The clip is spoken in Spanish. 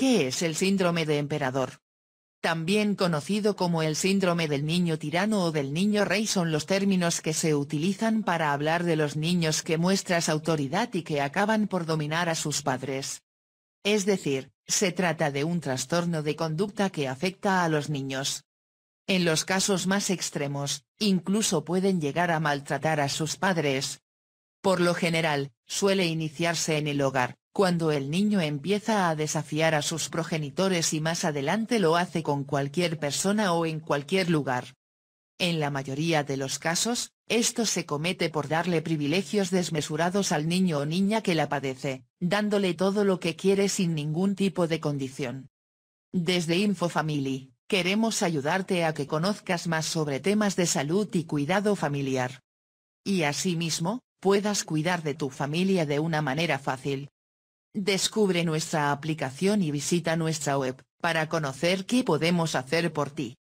¿Qué es el síndrome de emperador? También conocido como el síndrome del niño tirano o del niño rey son los términos que se utilizan para hablar de los niños que muestras autoridad y que acaban por dominar a sus padres. Es decir, se trata de un trastorno de conducta que afecta a los niños. En los casos más extremos, incluso pueden llegar a maltratar a sus padres. Por lo general, suele iniciarse en el hogar, cuando el niño empieza a desafiar a sus progenitores y más adelante lo hace con cualquier persona o en cualquier lugar. En la mayoría de los casos, esto se comete por darle privilegios desmesurados al niño o niña que la padece, dándole todo lo que quiere sin ningún tipo de condición. Desde InfoFamily, queremos ayudarte a que conozcas más sobre temas de salud y cuidado familiar. Y asimismo, puedas cuidar de tu familia de una manera fácil, Descubre nuestra aplicación y visita nuestra web, para conocer qué podemos hacer por ti.